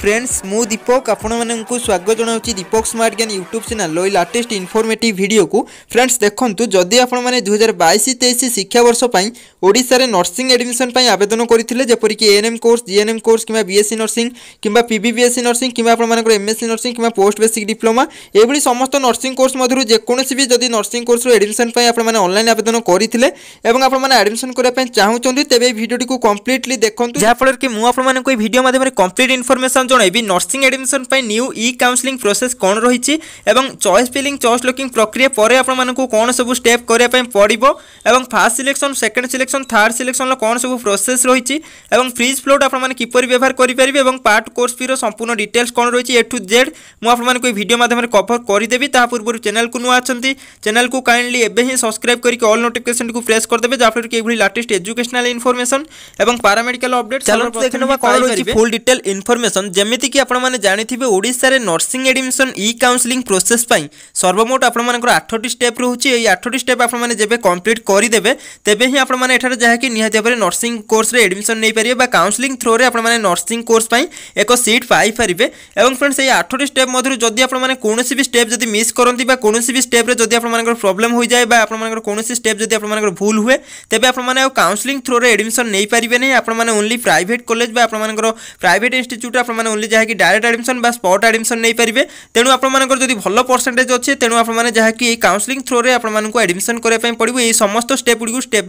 friends मु दीपक आपण मानक स्वागत जनावि Deepak smart Gyan YouTube channel latest informative video को फ्रेंड्स देखते जदि आपण मैंने दुई हजार बैश तेईस शिक्षावर्ष ओडार नर्सिंग एडमिशन आवेदन करते जपरिक एएनएम कोर्स जीएनएम कोर्स कि बीएससी नर्सिंग कि पीबीबीएससी नर्सिंग कि आपर एमएससी नर्सिंग कि पोस्ट बेसिक डिप्लोमा एभଳି ସମସ୍ତ ନର୍ସିଂ କୋର୍ସ ମଧ୍ୟରୁ ଯେକୌଣସି ବି ଯଦି ନର୍ସିଂ କୋର୍ସରୁ ଆଡ଼ମିସନ୍ ପାଇଁ ଆପଣମାନେ ଅନଲାଇନ୍ ଆବେଦନ କରିଥିଲେ ଏବଂ ଆପଣମାନେ ଆଡ଼ମିସନ୍ କରିବା ପାଇଁ ଚାହୁଁଛନ୍ତି ତେବେ ଏହି ଭିଡ଼ିଓଟିକୁ କମ୍ପ୍ଲିଟଲି ଦେଖନ୍ତୁ ଯାହାଫଳରେ କି ମୁଁ ଆପଣମାନଙ୍କୁ ଏହି ଭିଡ଼ିଓ ମାଧ୍ୟମରେ କମ୍ପ୍ଲିଟ୍ ଇନଫର୍ମେସନ୍ ଇନଫର୍ମେସନ୍ ଜଣାଇବି ନର୍ସିଂ ଆଡ଼ମିସନ୍ ପାଇଁ ନ୍ୟୁ ଇ କାଉନ୍ସିଲିଂ ପ୍ରୋସେସ୍ କ'ଣ ରହିଛି ଏବଂ ଚଏସ୍ ଫିଲିଂ ଚଏସ୍ ଲକିଂ ପ୍ରକ୍ରିୟା ପରେ ଆପଣମାନଙ୍କୁ କ'ଣ ସବୁ ଷ୍ଟେପ୍ କରିବା ପାଇଁ ପଡ଼ିବ ଏବଂ first selection second selection third ସିଲେକ୍ସନ୍ର କ'ଣ ସବୁ ପ୍ରୋସେସ୍ ରହିଛି ଏବଂ ଫ୍ରିଜ୍ ଫ୍ଲୋଟ୍ ଆପଣମାନେ କିପରି ବ୍ୟବହାର କରିପାରିବେ ଏବଂ ପାର୍ଟ କୋର୍ସ ଫିର ସମ୍ପୂର୍ଣ୍ଣ ଡିଟେଲ୍ସ କ'ଣ ରହିଛି ଏ ଟୁ ଜେଡ୍ ମୁଁ ଆପଣମାନଙ୍କୁ ଏ ଭିଡ଼ିଓ ମାଧ୍ୟମରେ କଭର କରିଦେବି ତାହା ପୂର୍ବରୁ ଚ୍ୟାନେଲ୍କୁ ନୂଆ ଅଛନ୍ତି ଚ୍ୟାନେଲ୍କୁ କାଇଣ୍ଡଲି ଏବେ ହିଁ ସବସ୍କ୍ରାଇବ୍ କରିକି ଅଲ୍ ନୋଟିଫିକେସନ୍କୁ ପ୍ରେସ୍ କରିଦେବେ ଯାହାଫଳରେ କି ଏଭଳି ଲାଟେଷ୍ଟ ଏଜୁକେସନାଲ୍ ଇନଫର୍ମେସନ୍ ଏବଂ paramedical update full detail information ଯେମିତିକି ଆପଣମାନେ ଜାଣିଥିବେ ଓଡ଼ିଶାରେ nursing admission e counselling process ପାଇଁ ସର୍ବମୋଟ ଆପଣମାନଙ୍କର ଆଠଟି ଷ୍ଟେପ୍ ରହୁଛି ଏହି ଆଠଟି ଷ୍ଟେପ୍ ଆପଣମାନେ ଯେବେ କମ୍ପ୍ଲିଟ୍ କରିଦେବେ ତେବେ ହିଁ ଆପଣମାନେ ଏଠାରେ ଯାହାକି ନିହାତି ଭାବରେ ନର୍ସିଂ କୋର୍ସରେ ଆଡ଼ମିସନ୍ ନେଇପାରିବେ ବା କାଉନ୍ସିଲିଂ ଥ୍ରୋରେ ଆପଣମାନେ ନର୍ସିଂ କୋର୍ସ ପାଇଁ ଏକ ସିଟ୍ ପାଇପାରିବେ ଏବଂ ଫ୍ରେଣ୍ଡସ୍ ଏହି ଆଠଟି ଷ୍ଟେପ୍ ମଧ୍ୟରୁ ଯଦି ଆପଣମାନେ କୌଣସି ବି ଷ୍ଟେପ୍ ଯଦି ମିସ୍ କରନ୍ତି ବା କୌଣସି ବି ଷ୍ଟେପ୍ରେ ଯଦି ଆପଣମାନଙ୍କର ପ୍ରୋବ୍ଲେମ୍ ହୋଇଯାଏ ବା ଆପଣମାନଙ୍କର କୌଣସି ଷ୍ଟେପ୍ ଯଦି ଆପଣମାନଙ୍କର ଭୁଲ ହୁଏ ତେବେ ଆପଣମାନେ ଆଉ କାଉନ୍ସିଲିଂ ଥ୍ରୋରେ ଆଡ଼ମିସନ୍ ନେଇପାରିବେ ନାହିଁ ଆପଣମାନେ ଓନ୍ଲି ପ୍ରାଇଭେଟ୍ କଲେଜ ବା ଆପଣମାନଙ୍କର ପ୍ରାଇଭେଟ୍ ଇନଷ୍ଟିଚ୍ୟୁଟ୍ରେ ଆପଣମାନେ অনলি যাহে কি ডাইরেক্ট অ্যাডমিশন বা স্পট অ্যাডমিশন নেই পারিবে তেণু আপন মানকৰ যদি ভাল परसेंटेज আছে তেণু আপন মানে যাহে কি কাউন্সিলিং থ্ৰোৰে আপন মানকক এডমিশন কৰা পই পঢ়িব এই সমস্ত স্টেপ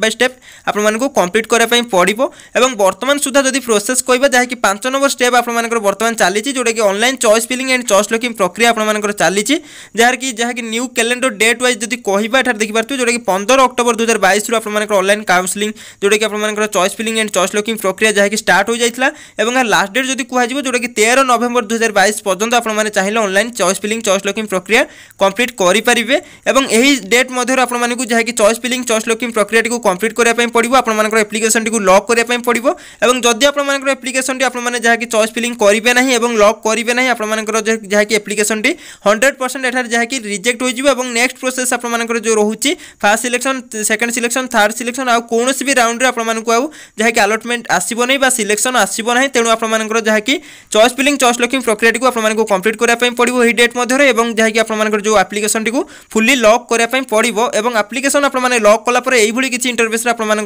বাই স্টেপ আপন মানকক কমপ্লিট কৰা পই পঢ়িব আৰু বৰ্তমান सुद्धा যদি প্ৰচেছ কইবা যাহে কি 5 নম্বৰ স্টেপ আপন মানকৰ বৰ্তমান চলিছি যোৰে কি online choice filling and choice locking প্ৰক্ৰিয়া আপন মানকৰ চলিছি যাহে কি যাহে কি নিউ कॅલેণ্ডাৰ ডেট वाइज যদি কহিবা এঠ দেখিব পাৰতে যোৰে কি 15 অক্টोबर 2022 ৰ আপন মানকৰ অনলাইন কাউন্সিলিং যোৰে কি আপন মানকৰ choice filling and choice locking প্ৰক্ৰিয়া যাহে কি ষ্টার্ট হৈ গৈছিল আৰু লাষ্ট ডেট যদি কোৱা জীৱো ଯେଉଁଟାକି ତେର ନଭେମ୍ବର ଦୁଇହଜାର ବାଇଶ ପର୍ଯ୍ୟନ୍ତ ଆପଣମାନେ ଚାହିଁଲେ online choice filling choice locking ପ୍ରକ୍ରିୟା କମ୍ପ୍ଲିଟ୍ କରିପାରିବେ ଏବଂ ଏହି ଡେଟ୍ ମଧ୍ୟରୁ ଆପଣମାନଙ୍କୁ ଯାହାକି ଚଏସ୍ ଫିଲିଂ ଚଏସ୍ ଲକିଂ ପ୍ରକ୍ରିୟାଟିକୁ କମ୍ପ୍ଲିଟ୍ କରିବା ପାଇଁ ପଡ଼ିବ ଆପଣମାନଙ୍କର ଆପ୍ଲିକେସନଟିକୁ ଲକ୍ କରିବା ପାଇଁ ପଡ଼ିବ ଏବଂ ଯଦି ଆପଣମାନଙ୍କର ଆପ୍ଲିକେସନଟି ଆପଣମାନେ ଯାହାକି ଚଏସ୍ ଫିଲିଂ କରିବେ ନାହିଁ ଏବଂ ଲକ୍ କରିବେ ନାହିଁ ଆପଣମାନଙ୍କର ଯାହାକି ଆପ୍ଲିକେସନଟି ହଣ୍ଡ୍ରେଡ଼ ପରସେଣ୍ଟ ଏଠାରେ ଯାହାକି ରିଜେକ୍ଟ ହୋଇଯିବ ଏବଂ ନେକ୍ସଟ ପ୍ରୋସେସ୍ ଆପଣମାନଙ୍କର ଯେଉଁ ରହୁଛି first selection second selection third selection ଆଉ କୌଣସି ବି ରାଉଣ୍ଡରେ ଆପଣମାନଙ୍କୁ ଆଉ ଯାହାକି ଆଲଟମେଣ୍ଟ ଆସିବ ନାହିଁ ବା ସିଲେକ୍ସନ୍ ଆସିବ ନାହିଁ ତେଣୁ ଆପଣମାନଙ୍କର ଯାହାକି চয়েস ফিলিং চয়েস লকিং প্রক্রিয়াটি আপনার কমপ্লিট করা পড়ব এই ডেট মধ্যে এবং যা কি আপনার যে আপ্লিকেসনটি ফুলি লক করা পড়ব এবং আপ্লিকেসন আপনার লক কলাপরে এইভাবে কিছু ইন্টরভেসরে আপনার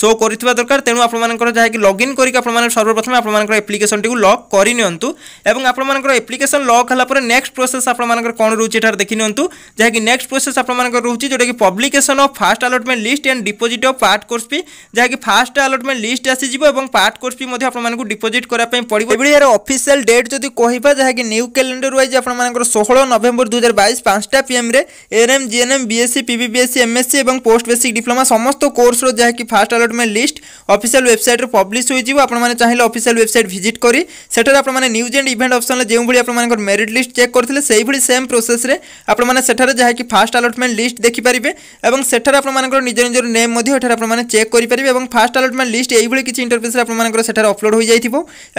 শো করা দরকার তেমন আপনার যা কি লগ ইন করি আপনার সর্বপ্রথমে আপনার আপ্লিকেসনটি লক করে নিউ এবং আপনার আপ্লিকেসন লক হলাপরে নেক্সট প্রোসেস আপনার কোণ রয়েছে এটার দেখি নিউ যা কি নেক্সট প্রোসেস আপনার রয়েছে যেটা কি publication of first allotment list and deposit of part course fee যা কি ফার্স্ট আলটমেন্ট লিস্ট আসিযোগ এবং পার্ট কোর্স ফি আপনার ডিপোজিট করা পড়ব এভাবে এর অফিসিয়াল ডেট যদি কহবা যা নিউ ক্যালেন্ডর ওয়াইজ আপনার ষোহল নভেম্বর দুই হাজার বাইশ পাঁচটা পিএমরে ANM GNM BSc PBBSc MSc এবং পোস্ট বেসিক ডিপ্লোমা সমস্ত কোর্সর যা ফার্স্ট আলটমেন্ট লিষ্ট অফিসিয়াল ওয়েবসাইট্রে পব্লিশ হয়ে আপনার চাইলে অফিসিয়াল ওয়েবসাইট ভিজিট করে সেটার আপনার নিউজ এন্ড ইভেন্ট অপসনরে যেভাবে আপনার মেরিট লিষ্ট চেক করলে সেইভাবে সেম প্রোসেসে আপনার সেঠার যা ফার্স্ট আলটমেন্ট লিষ্ট দেখিপারে এবং সেঠার আপনার নিজ নিজ নেম এটার আপনার চেক করে পারে এবং ফার্স্ট আলটমেন্ট লিষ্ট এইভাবে কিছু ইন্টরফেসে আপনার সেঠার অপলোড হয়ে যাই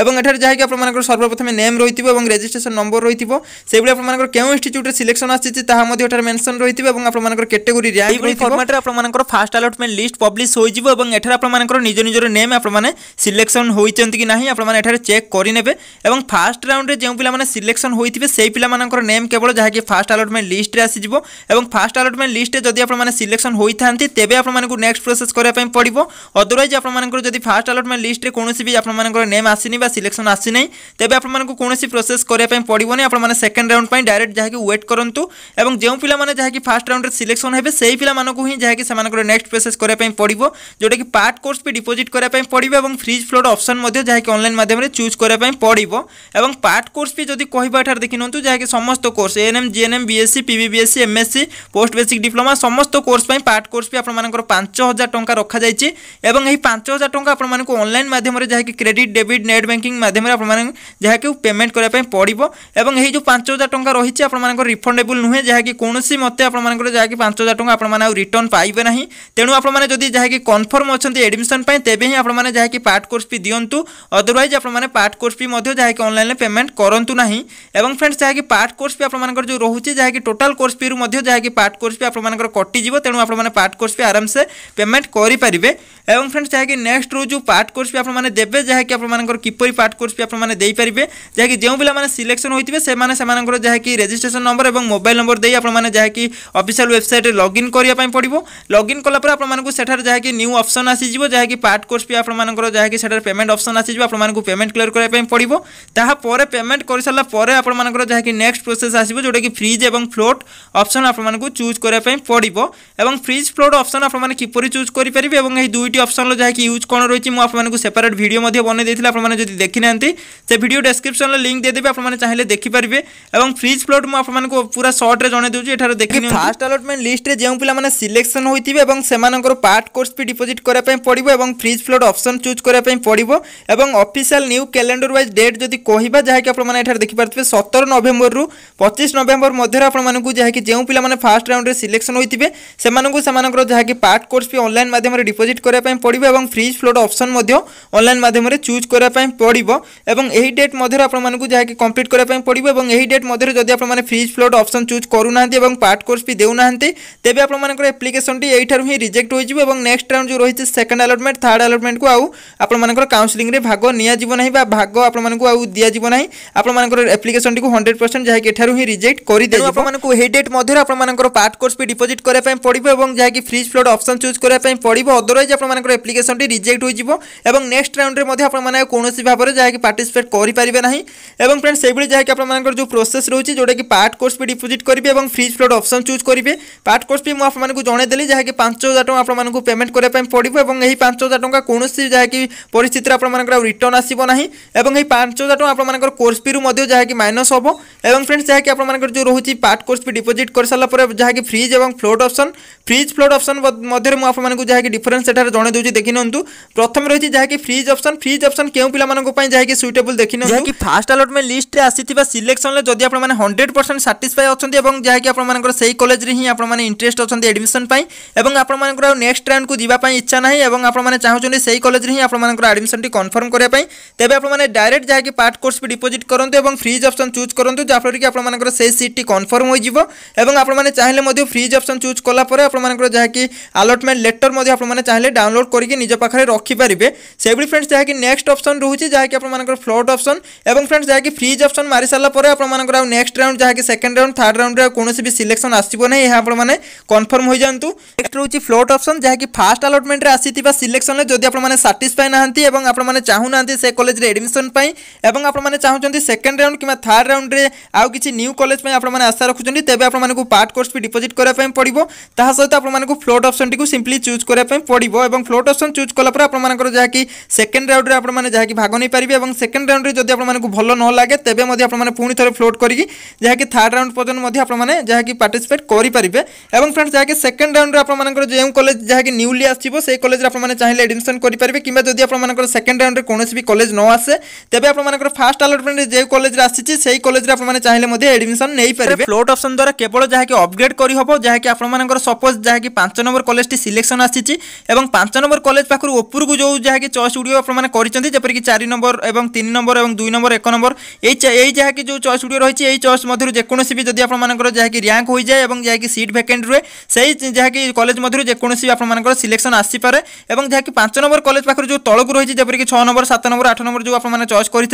এবং এটার যা আপনার আপনার সর্বপ্রথমে নেম রয়েছে এবং রেজিষ্ট্রেসন নম্বর রয়েছে সেইভাবে আপনার কেউ ইনস্টিচ্যুটে সিলেকশন আসছে তাহা এটার মেনশন রয়েছে এবং আপনার ক্যাটেগোরি র্যাঙ্ক ফর্মাটে আপনার ফার্স্ট আলটমেন্ট লিস্ট পব্লিশ হয়ে এবং এটার আপনার নিজ নিজের নেম আপনার সিলেকশন হয়েছেন কি না আপনার এখানে চেক করে নেবে এবং ফার্স্ট রাউন্ডে যে পিলামানে সিলেকশন হয়ে সেই পিলামানকর নেম কেবল যা ফার্স্ট আলটমেন্ট লিস্টে আসিযোগ এবং ফার্স্ট আলটমেন্ট লিস্টে যদি আপনার সিলেকশন হয়ে থাকে তেবে আপনার নেক্সট প্রোসেস করা পড়ব অদরওয়াইজ আপনার যদি ফার্স্ট আলটমেন্ট লিস্টে কোণী বি আপনার নেম আসিনি বা সিলেকশন আসিনাই ତେବେ ଆପଣମାନଙ୍କୁ କୌଣସି ପ୍ରୋସେସ୍ କରିବା ପାଇଁ ପଡ଼ିବନି ଆପଣମାନେ ସେକେଣ୍ଡ ରାଉଣ୍ଡ ପାଇଁ ଡାଇରେକ୍ଟ ଯାହାକି ୱେଟ୍ କରନ୍ତୁ ଏବଂ ଯେଉଁ ପିଲାମାନେ ଯାହାକି ଫାର୍ଷ୍ଟ ରାଉଣ୍ଡରେ ସିଲେକ୍ସନ୍ ହେବେ ସେହି ପିଲାମାନଙ୍କୁ ହିଁ ଯାହାକି ସେମାନଙ୍କର ନେକ୍ସଟ ପ୍ରୋସେସ୍ କରିବା ପାଇଁ ପଡ଼ିବ ଯେଉଁଟାକି ପାର୍ଟ କୋର୍ସ ବି ଡିପୋଜିଟ୍ କରିବା ପାଇଁ ପଡ଼ିବ ଏବଂ ଫ୍ରିଜ୍ ଫ୍ଲୋର ଅପସନ୍ ମଧ୍ୟ ଯାହାକି ଅନଲାଇନ୍ ମାଧ୍ୟମରେ ଚୁଜ୍ କରିବା ପାଇଁ ପଡ଼ିବ ଏବଂ ପାର୍ଟ କୋର୍ସ ବି ଯଦି କହିବା ଏଠାରେ ଦେଖିନିଅନ୍ତୁ ଯାହାକି ସମସ୍ତ course ANM GNM BSc PBBSc MSc post basic diploma ସମସ୍ତ କୋର୍ସ ପାଇଁ ପାର୍ଟ କୋର୍ସ ବି ଆପଣମାନଙ୍କର ପାଞ୍ଚ ହଜାର ଟଙ୍କା ରଖାଯାଇଛି ଏବଂ ଏହି ପାଞ୍ଚ ହଜାର ଟଙ୍କା ଆପଣମାନଙ୍କୁ ଅନଲାଇନ୍ ମାଧ୍ୟମରେ ଯାହାକି କ୍ରେଡିଟ୍ ଡେବିଟ୍ ନେଟ୍ ବ୍ୟାଙ୍କିଂ ମାଧ୍ୟମରେ ଆପଣମାନେ ଯାହାକି ପେମେଣ୍ଟ କରିବା ପାଇଁ ପଡ଼ିବ ଏବଂ ଏହି ଯେଉଁ ପାଞ୍ଚ ହଜାର ଟଙ୍କା ରହିଛି ଆପଣମାନଙ୍କର ରିଫଣ୍ଡେବୁଲ୍ ନୁହେଁ ଯାହାକି କୌଣସି ମତେ ଆପଣମାନଙ୍କର ଯାହାକି ପାଞ୍ଚ ହଜାର ଟଙ୍କା ଆପଣମାନେ ଆଉ ରିଟର୍ଣ୍ଣ ପାଇବେ ନାହିଁ ତେଣୁ ଆପଣମାନେ ଯଦି ଯାହାକି କନଫର୍ମ ଅଛନ୍ତି ଏଡ଼ମିସନ୍ ପାଇଁ ତେବେ ହିଁ ଆପଣମାନେ ଯାହାକି ପାର୍ଟ କୋର୍ସ ଫି ଦିଅନ୍ତୁ ଅଦରୱାଇଜ୍ ଆପଣମାନେ ପାର୍ଟ କୋର୍ସ ଫି ମଧ୍ୟ ଯାହାକି ଅନଲାଇନ୍ରେ ପେମେଣ୍ଟ କରନ୍ତୁ ନାହିଁ ଏବଂ ଫ୍ରେଣ୍ଡସ୍ ଯାହାକି ପାର୍ଟ କୋର୍ସ ଫି ଆପଣମାନଙ୍କର ଯେଉଁ ରହୁଛି ଯାହାକି ଟୋଟାଲ୍ କୋର୍ସ ଫିରୁ ମଧ୍ୟ ଯାହାକି ପାର୍ଟ କୋର୍ସ ଫି ଆପଣମାନଙ୍କର କଟିଯିବ ତେଣୁ ଆପଣମାନେ ପାର୍ଟ କୋର୍ସ ଫି ଆରାମସେ ପେମେଣ୍ଟ କରିପାରିବେ ଏବଂ ଫ୍ରେଣ୍ଡସ୍ ଯାହାକି ନେକ୍ସଟ ଯେଉଁ ପାର୍ଟ କୋର୍ସ ଫି ଆପଣମାନେ ଦେବେ ଯାହାକି ଆପଣମାନଙ୍କର କିପରି ପାର୍ଟ କୋର୍ସ ଫି ଆପଣମାନେ ଦେଇପାରିବେ ଯାହାକି ଯେଉଁ ପିଲାମାନେ ସିଲେକ୍ସନ୍ ହୋଇଥିବେ ସେମାନେ ସେମାନଙ୍କର ଯାହାକି ରେଜିଷ୍ଟ୍ରେସନ୍ ନମ୍ବର ଏବଂ ମୋବାଇଲ ନମ୍ବର ଦେଇ ଆପଣମାନେ ଯାହାକି ଅଫିସିଆଲ୍ ୱେବସାଇଟ୍ରେ ଲଗ୍ଇନ୍ କରିବା ପାଇଁ ପଡ଼ିବ ଲଗ୍ଇନ୍ କଲା ପରେ ଆପଣମାନଙ୍କୁ ସେଠାରେ ଯାହାକି ନ୍ୟୁ ଅପସନ୍ ଆସିଯିବ ଯାହାକି ପାର୍ଟ କୋର୍ସ ବି ଆପଣମାନଙ୍କର ଯାହାକି ସେଠାରେ ପେମେଣ୍ଟ ଅପସନ୍ ଆସିଯିବ ଆପଣମାନଙ୍କୁ ପେମେଣ୍ଟ କ୍ଲିୟର କରିବା ପାଇଁ ପଡ଼ିବ ତାହାପରେ ପେମେଣ୍ଟ କରିସାରିଲା ପରେ ଆପଣମାନଙ୍କର ଯାହାକି ନେକ୍ସଟ ପ୍ରୋସେସ୍ ଆସିବ ଯେଉଁଟାକି ଫ୍ରିଜ୍ ଏବଂ ଫ୍ଲୋଟ୍ ଅପସନ୍ ଆପଣମାନଙ୍କୁ ଚୁଜ୍ କରିବା ପାଇଁ ପଡ଼ିବ ଏବଂ ଫ୍ରିଜ୍ ଫ୍ଲୋଟ୍ ଅପସନ୍ ଆପଣମାନେ କିପରି ଚୁଜ୍ କରିପାରିବେ ଏବଂ ଏହି ଦୁଇଟି ଅପସନ୍ର ଯାହାକି ୟୁଜ୍ କ'ଣ ରହିଛି ମୁଁ ଆପଣମାନଙ୍କୁ ସେପାରେଟ୍ ଭିଡ଼ିଓ ମଧ୍ୟ ବନେଇ ଦେଇଥିଲି ଆପଣମାନେ ଯଦି ଦେଖିନାହାନ୍ତି से भिडियो डेस्क्रिप्सन लिंक देदेवि आपने चाहिए देखिपारे और फ्रिज प्लट मुझे पूरा सर्ट्रे जन दूसरी एठार देखिए फास्ट आलटमेंट लिस्टे जो पे सिलेक्शन होते हैं से पार्ट कोर्स भी डिपोजिट करने पड़ो फ्रिज प्लट अप्सन चूज करने पड़ो और अफिशियाल न्यू कैलेंडर व्वज डेट जब कह जहाँकि आपने सतर नभेम्बर रू पचिश नभेम्बर मध्य आपको जो पे फास्ट राउंड सिलेक्शन होते हैं से जहाँकि पार्ट कोर्स भी अनल माध्यम डिपोजिट करने पड़ो और फ्रिज फ्लोट अप्सन अनलाइन मध्यम चूज करने पड़ो यही डेट आपको जहाँकि कम्प्लीट करने पड़ो और डेट मदि आप फ्रिज फ्लोट अप्सन चूज करना और पार्ट कोर्स भी देना तेज आपर एप्लिकेसन यही हम रिजेक्ट हो नेक्ट राउंड जो रही है सेकंड आलटमेंट थार्ड आलटमेंट को आउ आपर काउनसलींग भाग निजी भाग आपको आउ दिजा आपर एप्लिकेसन को हंड्रेड परसेंट जहाँकि रिजेक्ट कर दे आपको यही डेट मैंने पार्ट कोर्स भी डिपोजिट करने पड़ो और जहाँकि फ्रिज फ्लोट अप्सन चूज करने पड़ो अदरवैज आप एप्लिकेसन रिजेक्ट हो नेक्स्ट राउंड में कौन भाव में जहाँकि पार्टिसपेट करेंगे फ्रेंड्स से जहाँकि जो प्रोसेस रही जोटा कि पार्ट कोर्स भी डिपोजिट करेंगे और फ्रिज फ्लोड अप्सन चूज करेंगे पार्ट कोर्स भी मुझे जनईदेली जहाँकि पांच हजार टाँग आप पेमेंट करने पड़ो और पांच हजार टाँग कौन जहाँकि परिस्थित आपको रिटर्न आसो ना और पांच हजार टाँग आपर्स भी जहाँकि माइनस हम और फ्रेंड्स जहाँकि आपर जो रोचे पार्ट कोर्स भी डिपोजिट कर सारापर जहाँकि फ्रिज और float option freeze float option मेरे मुझे जहाँकि डिफरेन्स जनईदे देखी प्रथम रही है जहाँकि फ्रिज अप्सन फ्रिज अप्सन क्यों पाला जहाँकि सुइटेबल ଦେଖିନିଅନ୍ତୁ କି ଫାଷ୍ଟ ଆଲଟମେଣ୍ଟ ଲିଷ୍ଟରେ ଆସିଥିବା ସିଲେକ୍ସନରେ ଯଦି ଆପଣମାନେ ହଣ୍ଡ୍ରେଡ଼ ପରସେଣ୍ଟ ସାଟିସ୍ଫାଏ ଅଛନ୍ତି ଏବଂ ଯାହାକି ଆପଣମାନଙ୍କର ସେହି କଲେଜରେ ହିଁ ଆପଣମାନେ ଇଣ୍ଟରେଷ୍ଟ ଅଛନ୍ତି ଆଡ଼ମିସନ୍ ପାଇଁ ଏବଂ ଆପଣମାନଙ୍କର ଆଉ ନେକ୍ସଟ ରାଉଣ୍ଡକୁ ଯିବା ପାଇଁ ଇଚ୍ଛା ନାହିଁ ଏବଂ ଆପଣମାନେ ଚାହୁଁଛନ୍ତି ସେହି କଲେଜରେ ହିଁ ଆପଣମାନଙ୍କର ଆଡ଼ମିସନଟି କନଫର୍ମ କରିବା ପାଇଁ ତେବେ ଆପଣମାନେ ଡାଇରେକ୍ଟ ଯାହାକି ପାର୍ଟ କୋର୍ସ ବି ଡିପୋଜିଟ୍ କରନ୍ତୁ ଏବଂ ଫ୍ରିଜ୍ ଅପସନ୍ ଚୁଜ୍ କରନ୍ତୁ ଯାହାଫଳରେ କି ଆପଣମାନଙ୍କର ସେହି ସିଟ୍ଟି କନଫର୍ମ ହୋଇଯିବ ଏବଂ ଆପଣମାନେ ଚାହିଁଲେ ମଧ୍ୟ ଫ୍ରିଜ୍ ଅପସନ୍ ଚୁଜ୍ କଲା ପରେ ଆପଣମାନଙ୍କର ଯାହାକି ଆଲଟମେଣ୍ଟ ଲେଟର୍ ମଧ୍ୟ ଆପଣମାନେ ଚାହିଁଲେ ଡାଉନଲୋଡ଼ କରିକି ନିଜ ପାଖରେ ରଖିପାରିବେ ସେଭଳି ଫ୍ରେଣ୍ଡସ୍ ଯାହାକି ନେକ୍ସଟ ଅପସନ୍ ରହୁଛି ଯାହାକି ଆପଣମାନଙ୍କର ଫ୍ଲୋଟ୍ অপশন এবং फ्रेंड्स যা কি ফ্রিজ অপশন মারি সালা পরে আপন মানে নেক্সট রাউন্ড যা কি সেকেন্ড রাউন্ড থার্ড রাউন্ড রে কোনসিবি সিলেকশন আসিবো নাই ইহা আপন মানে কনফার্ম হই যান্তু নেক্সট হউটি ফ্লোট অপশন যা কি ফার্স্ট অ্যালোটমেন্ট রে আসিতিবা সিলেকশন যদি আপন মানেSatisfy নাନ୍ତି এবং আপন মানে চাহু নাନ୍ତି সেই কলেজ রে এডমিশন পাই এবং আপন মানে চাহু চନ୍ତି সেকেন্ড রাউন্ড কিমা থার্ড রাউন্ড রে আউ কিচি নিউ কলেজ পাই আপন মানে আশা রাখু চନ୍ତି তেবে আপন মানে কো পার্ট কোর্স পি ডিপোজিট করা পাই পড়িবো তাহা সৈতে আপন মানে কো ফ্লোট অপশন টি কো সিম্পলি চুজ করা পাই পড়িবো এবং ফ্লোট অপশন চুজ করা পর আপন মানে কো যা কি সেকেন্ড রাউন্ড রে আপন মানে যা কি ভাগো নে পারিবো এবং সেকেন্ড ରାଉଣ୍ଡରେ ଯଦି ଆପଣମାନଙ୍କୁ ଭଲ ନ ଲାଗେ ତେବେ ମଧ୍ୟ ଆପଣମାନେ ପୁଣି ଥରେ ଫ୍ଲୋଟ୍ କରିକି ଯାହାକି ଥାର୍ଡ଼ ରାଉଣ୍ଡ ପର୍ଯ୍ୟନ୍ତ ମଧ୍ୟ ଆପଣମାନେ ଯାହାକି ପାର୍ଟିସିପେଟ୍ କରିପାରିବେ ଏବଂ ଫ୍ରେଣ୍ଡସ୍ ଯାହାକି ସେକେଣ୍ଡ ରାଉଣ୍ଡରେ ଆପଣମାନଙ୍କର ଯେଉଁ କଲେଜ ଯାହାକି ନ୍ୟୁଲି ଆସିବ ସେହି କଲେଜରେ ଆପଣମାନେ ଚାହିଁଲେ ଆଡ଼ମିସନ୍ କରିପାରିବେ କିମ୍ବା ଯଦି ଆପଣମାନଙ୍କର ସେକେଣ୍ଡ ରାଉଣ୍ଡରେ କୌଣସି ବି କଲେଜ ନ ଆସେ ତେବେ ଆପଣମାନଙ୍କର ଫାଷ୍ଟ ଆଲଟମେଣ୍ଟ ଯେଉଁ କଲେଜରେ ଆସିଛି ସେହି କଲେଜରେ ଆପଣମାନେ ଚାହିଁଲେ ମଧ୍ୟ ଆଡ଼ମିସନ୍ ନେଇପାରିବେ ଫ୍ଲୋଟ୍ ଅପସନ୍ ଦ୍ୱାରା କେବଳ ଯାହାକି ଅପଗ୍ରେଡ଼ କରିହେବ ଯାହାକି ଆପଣମାନଙ୍କର ସପୋଜ୍ ଯାହାକି ପାଞ୍ଚ ନମ୍ବର କଲେଜଟି ସିଲେକ୍ସନ୍ ଆସିଛି ଏବଂ ପାଞ୍ଚ ନମ୍ବର କଲେଜ ପାଖରୁ ଉପରକୁ ଯେଉଁ ଯାହାକି ଚଏସ୍ ଗୁଡ଼ିକ ଆପଣମାନେ କରିଛନ୍ତି ଯେପରିକି ଚାରି ନମ୍ବର ଏବଂ ତିନି ନମ୍ବର নম্বর এবং দুই নম্বর এক নম্বর এই এই যাকে যে চয়েস গুড়ি রয়েছে এই চয়েস মধ্যে যেকোন বি যদি আপনার যাকে র্যাঙ্ক হয়ে যায় এবং যাকে সিট ভ্যাকেন্ট রয়ে সেই যাকে কলেজ মধ্যে যেকোন বি আপনার সিলেকশন আসিপারে এবং যাকে পাঁচ নম্বর কলেজ পাখে যে তলকু রয়েছে যেপরিকি ছ নম্বর সাত নম্বর আট নম্বর যে আপনার চয়েস করে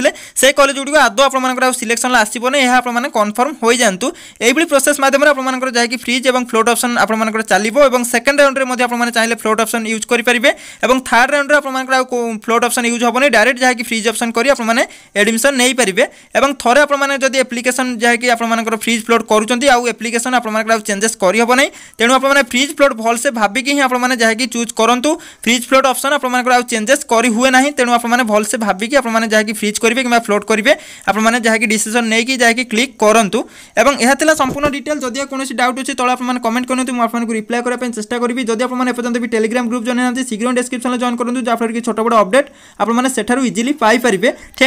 সেই কলেজ গুড়ি আদৌ আপনার সিলেকশন আসবনি ଏହା ଆପଣମାନେ କନଫର୍ମ ହୋଇଯାଆନ୍ତୁ ଏଇଭଳି ପ୍ରୋସେସ୍ ମାଧ୍ୟମରେ ଆପଣମାନଙ୍କର ଯାଇକି ଫ୍ରିଜ୍ ଏବଂ ଫ୍ଲୋଟ୍ ଅପସନ୍ ଆପଣମାନଙ୍କର ଚାଲିବ ଏବଂ ସେକେଣ୍ଡ ରାଉଣ୍ଡରେ ମଧ୍ୟ ଆପଣମାନେ ଚାହିଁଲେ ଫ୍ଲୋଟ୍ ଅପସନ୍ ୟୁଜ୍ କରିପାରିବେ ଏବଂ ଥାର୍ଡ଼ ରାଉଣ୍ଡରେ ଆପଣମାନଙ୍କର ଆଉ ଫ୍ଲୋଟ୍ ଅପସନ୍ ୟୁଜ୍ ହେବନି ଡାଇରେକ୍ଟ ଯାହାକି ଫ୍ରିଜ୍ ଅପସନ୍ କରି ଆପଣମାନେ ଆପଣମାନେ ଏଡ଼ମିସନ୍ ନେଇପାରିବେ ଏବଂ ଥରେ ଆପଣମାନେ ଯଦି ଆପ୍ଲିକେସନ୍ ଯାହାକି ଆପଣମାନଙ୍କର ଫ୍ରିଜ୍ ଫ୍ଲୋଟ୍ କରୁଛନ୍ତି ଆଉ ଆପ୍ଲିକେସନ୍ ଆପଣମାନଙ୍କର ଆଉ ଚେଞ୍ଜେସ୍ କରିହେବ ନାହିଁ ତେଣୁ ଆପଣମାନେ ଫ୍ରିଜ୍ ଫ୍ଲୋଟ୍ ଭଲସେ ଭାବିକି ହିଁ ଆପଣମାନେ ଯାହାକି ଚୁଜ୍ କରନ୍ତୁ ଫ୍ରିଜ୍ ଫ୍ଲୋଟ୍ ଅପସନ୍ ଆପଣମାନଙ୍କର ଆଉ ଚେଞ୍ଜେସ୍ କରିହୁଏ ନାହିଁ ତେଣୁ ଆପଣମାନେ ଭଲସେ ଭାବିକି ଆପଣମାନେ ଯାହାକି ଫ୍ରିଜ୍ କରିବେ କିମ୍ବା ଫ୍ଲୋଟ୍ କରିବେ ଆପଣମାନେ ଯାହାକି ଡିସିସନ୍ ନେଇକି ଯାହାକି କ୍ଲିକ୍ କରନ୍ତୁ ଏବଂ ଏହା ଥିଲା ସମ୍ପୂର୍ଣ୍ଣ ଡିଟେଲ୍ ଯଦି କୌଣସି ଡାଉଟ୍ ଅଛି ତଳେ ଆପଣମାନେ କମେଣ୍ଟ କରନ୍ତୁ ମୁଁ ଆପଣଙ୍କୁ ରିପ୍ଲାଏ କରିବା ପାଇଁ ଚେଷ୍ଟା କରିବି ଯଦି ଆପଣମାନେ ଏପର୍ଯ୍ୟନ୍ତ ବି ଟେଲିଗ୍ରାମ ଗ୍ରୁପ୍ ଜଣାଇନାହାନ୍ତି ଶୀଘ୍ର ଡେସ୍କ୍ରିପସନ୍ରେ ଜଏନ୍ କରନ୍ତୁ ଯାହାଫଳରେ କି ଛୋଟ ବଡ଼ ଅପଡେଟ୍ ଆପଣମାନେ ସେଠାରୁ ଇଜିଲି ପାଇପାରିବେ ଥ୍ୟାଙ୍କ